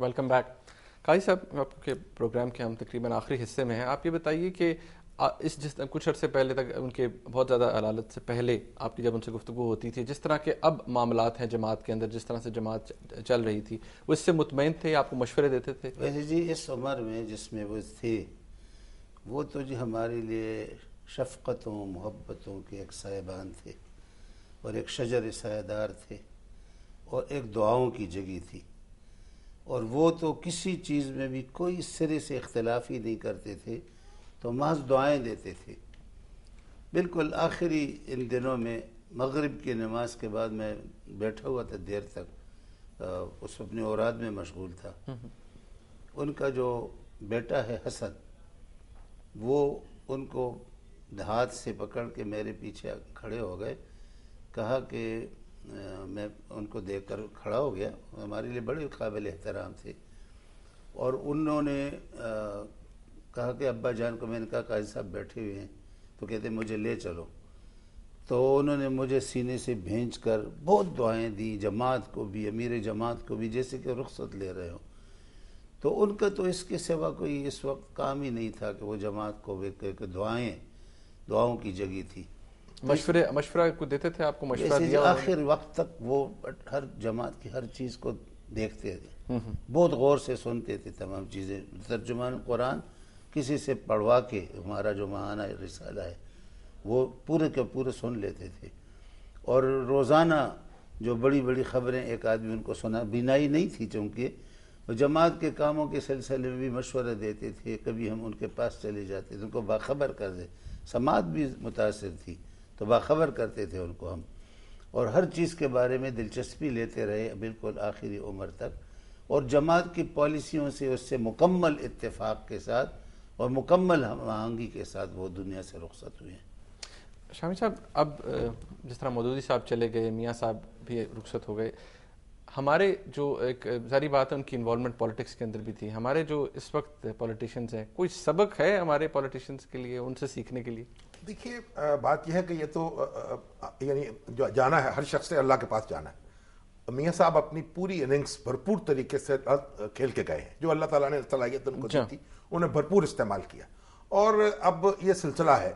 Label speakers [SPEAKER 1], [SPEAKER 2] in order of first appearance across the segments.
[SPEAKER 1] Welcome back काई साहब आपके प्रोग्राम के हम तकरीबन आखिरी हिस्से में हैं आप ये बताइए कि इस जिस कुछ अर्से पहले तक उनके बहुत ज़्यादा अदालत से पहले आपकी जब उनसे गुफ्तु होती थी जिस तरह के अब मामला हैं जमात के अंदर जिस तरह से जमात चल रही थी वो इससे मुतमिन थे आपको मशवरे देते थे वैसे
[SPEAKER 2] जी इस उम्र में जिसमें वो थे वो तो जी हमारे लिए शफक़तों मोहब्बतों के एक साहिबान थे और एक शजर सायदार थे और एक दुआओं की जगह थी और वो तो किसी चीज़ में भी कोई सिरे से इख्तलाफ ही नहीं करते थे तो महज दुआएँ देते थे बिल्कुल आखिरी इन दिनों में मगरिब की नमाज के बाद मैं बैठा हुआ था देर तक उस अपने औराद में मशगूल था उनका जो बेटा है हसन वो उनको हाथ से पकड़ के मेरे पीछे खड़े हो गए कहा कि मैं उनको देखकर खड़ा हो गया हमारे लिए बड़े काबिल एहतराम थे और उन्होंने कहा कि अब्बा जान को मैंने कहा काजी साहब बैठे हुए हैं तो कहते मुझे ले चलो तो उन्होंने मुझे सीने से भेज कर बहुत दुआएं दी जमात को भी अमीर जमात को भी जैसे कि रुख्सत ले रहे हो तो उनका तो इसके सिवा कोई इस वक्त काम ही नहीं था कि वो जमात को वे दुआएं दुआओं की जगह थी तो मशवरे
[SPEAKER 1] मशवरा को देते थे आपको मशवरा दिया आखिर
[SPEAKER 2] वक्त तक वो हर जमात की हर चीज़ को देखते थे हम्म, हम्म। बहुत गौर से सुनते थे तमाम चीज़ें तर्जुमान कुरान किसी से पढ़वा के हमारा जो महाना रिसाला है वो पूरे के पूरे सुन लेते थे और रोज़ाना जो बड़ी बड़ी खबरें एक आदमी उनको सुना बिनाई नहीं थी चूँकि जमात के कामों के सिलसिले में भी मशवरे देते थे कभी हम उनके पास चले जाते थे उनको बाखबर कर दे समाज भी मुतासर थी तो बाखबर करते थे उनको हम और हर चीज़ के बारे में दिलचस्पी लेते रहे बिल्कुल आखिरी उम्र तक और जमात की पॉलिसियों से उससे मुकम्मल इत्तेफाक के साथ और मुकम्मल हम आहंगी के साथ वो दुनिया से रुखसत हुए हैं
[SPEAKER 1] शामी साहब अब
[SPEAKER 2] जिस तरह मदूदी साहब चले गए मियाँ साहब
[SPEAKER 1] भी रुखसत हो गए हमारे जो एक जारी बात है उनकी इन्वॉल्वमेंट पॉलिटिक्स के अंदर भी थी हमारे जो इस वक्त पॉलिटिशियंस हैं कोई सबक है हमारे पॉलिटिशियंस के लिए उनसे सीखने के लिए
[SPEAKER 3] देखिए बात यह है कि ये तो यानी जो जाना है हर शख्स ने अल्लाह के पास जाना है मियाँ साहब अपनी पूरी इनिंग्स भरपूर तरीके से खेल के गए हैं जो अल्लाह ताला ने सलाहियत उनको दी अच्छा। थी उन्हें भरपूर इस्तेमाल किया और अब ये सिलसिला है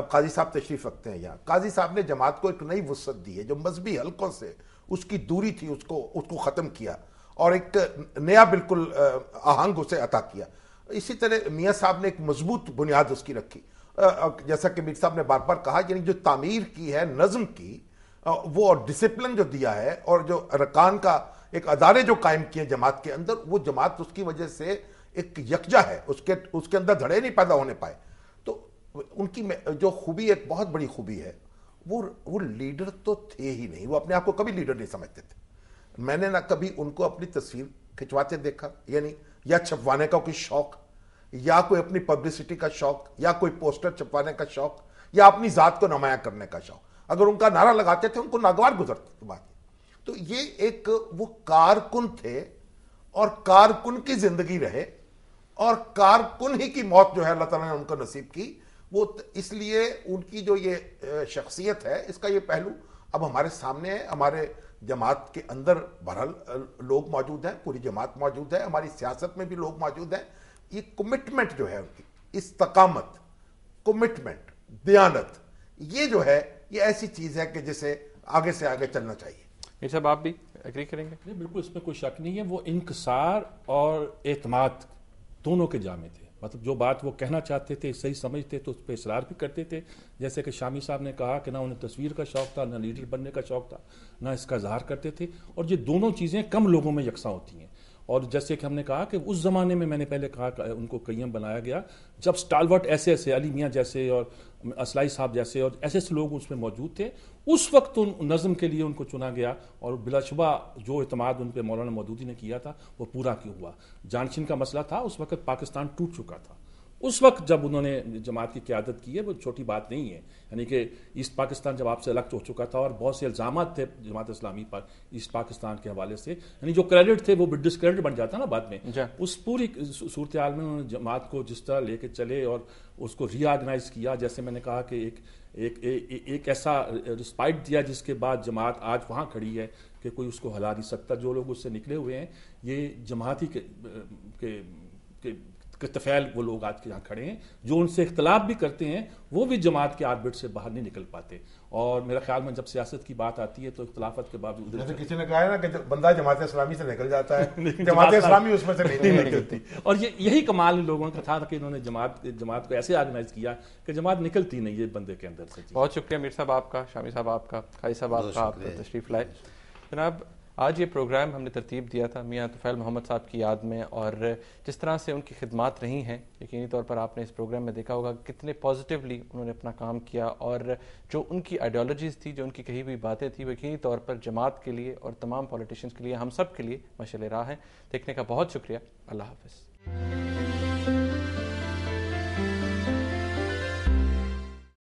[SPEAKER 3] अब काजी साहब तशरीफ रखते हैं यहाँ काजी साहब ने जमात को एक नई वसत दी है जो मजहबी हलकों से उसकी दूरी थी उसको उसको ख़त्म किया और एक नया बिल्कुल आहंग उसे अता किया इसी तरह मियाँ साहब ने एक मजबूत बुनियाद उसकी रखी जैसा कि मीर साहब ने बार बार कहा यानी जो तामीर की है नज़म की वो और डिसिप्लिन जो दिया है और जो रकान का एक अदारे जो कायम किए जमात के अंदर वो जमात उसकी वजह से एक यकजा है उसके उसके अंदर धड़े नहीं पैदा होने पाए तो उनकी जो खूबी एक बहुत बड़ी खूबी है वो वो लीडर तो थे ही नहीं वो अपने आप को कभी लीडर नहीं समझते थे मैंने ना कभी उनको अपनी तस्वीर खिंचवाते देखा यानी या छपवाने का कोई शौक या कोई अपनी पब्लिसिटी का शौक या कोई पोस्टर छपवाने का शौक या अपनी ज़ात को नमाया करने का शौक अगर उनका नारा लगाते थे उनको नागवार गुजरते बात तो ये एक वो कारकुन थे और कारकुन की जिंदगी रहे और कारकुन ही की मौत जो है अल्लाह तला ने उनको नसीब की वो इसलिए उनकी जो ये शख्सियत है इसका ये पहलू अब हमारे सामने है हमारे जमात के अंदर बहरहाल लोग मौजूद हैं पूरी जमात मौजूद है हमारी सियासत में भी लोग मौजूद हैं ये कमिटमेंट जो है उनकी इस तकामत कमिटमेंट दयानत ये जो है ये ऐसी चीज़ है कि जिसे आगे से आगे चलना चाहिए
[SPEAKER 4] ये सब आप भी एग्री करेंगे नहीं बिल्कुल इसमें कोई शक नहीं है वो इंकसार और एतमाद दोनों के जामे थे मतलब जो बात वो कहना चाहते थे सही समझते तो उस पर इसरार भी करते थे जैसे कि शामी साहब ने कहा कि ना उन्हें तस्वीर का शौक था ना लीडर बनने का शौक था ना इसका इजहार करते थे और ये दोनों चीज़ें कम लोगों में यकसा होती हैं और जैसे कि हमने कहा कि उस ज़माने में मैंने पहले कहा उनको कयम बनाया गया जब स्टालवर्ट ऐसे ऐसे अली मियाँ जैसे और असलाई साहब जैसे और ऐसे ऐसे लोग उसमें मौजूद थे उस वक्त उन नज़म के लिए उनको चुना गया और बिलाशुबा जो अतमाद उन पर मौलाना मदूदी ने किया था वो पूरा क्यों हुआ जानशिन का मसला था उस वक्त पाकिस्तान टूट चुका था उस वक्त जब उन्होंने जमात की क्यादत की है वो छोटी बात नहीं है यानी कि ईस्ट पाकिस्तान जब आपसे अलग हो चुका था और बहुत से इल्ज़ाम थे जमात इस्लामी पर ईस्ट पाकिस्तान के हवाले से यानी जो क्रेडिट थे वो क्रेडिट बन जाता ना बाद में उस पूरी सूरत हाल में उन्होंने जमात को जिस तरह लेके चले और उसको रीआर्गनाइज किया जैसे मैंने कहा कि एक एक ए, एक ऐसा रिस्पाइट दिया जिसके बाद जमात आज वहाँ खड़ी है कि कोई उसको हला नहीं सकता जो लोग उससे निकले हुए हैं ये जमाती के, के, के तफैल वो लोग आज के यहाँ खड़े हैं जो उनसे इख्तलाफ भी करते हैं वो भी जमात के आर्बिट से बाहर नहीं निकल पाते और मेरा ख्याल में जब सियासत की बात आती है तो इख्तलाफत के बावजूद जैसे किसी
[SPEAKER 3] ने कहा है ना कि बंदा जमात इस्लामी से निकल जाता है जमात इस्लामी उसमें से नहीं निकलती
[SPEAKER 4] और ये यही कमाल लोगों का था कि इन्होंने जमात जमात को ऐसे ऑर्गेनाइज किया कि जमात निकलती नहीं है बंदे के अंदर से
[SPEAKER 1] बहुत शुक्रिया मीर साहब आपका शामी साहब आपका खाई साहब आपका तशरीफ लाए जनाब आज ये प्रोग्राम हमने तरतीब दिया था मियाँ तफैल मोहम्मद साहब की याद में और जिस तरह से उनकी खिदमत रही हैं यकीनी तौर पर आपने इस प्रोग्राम में देखा होगा कितने पॉजिटिवली उन्होंने अपना काम किया और जो उनकी आइडियोलॉजीज़ थी जो उनकी कही हुई बातें थी यकीनी तौर पर जमात के लिए और तमाम पॉलिटिशियंस के लिए हम सब के लिए मशल रहा हैं देखने का बहुत शुक्रिया अल्लाह
[SPEAKER 3] हाफ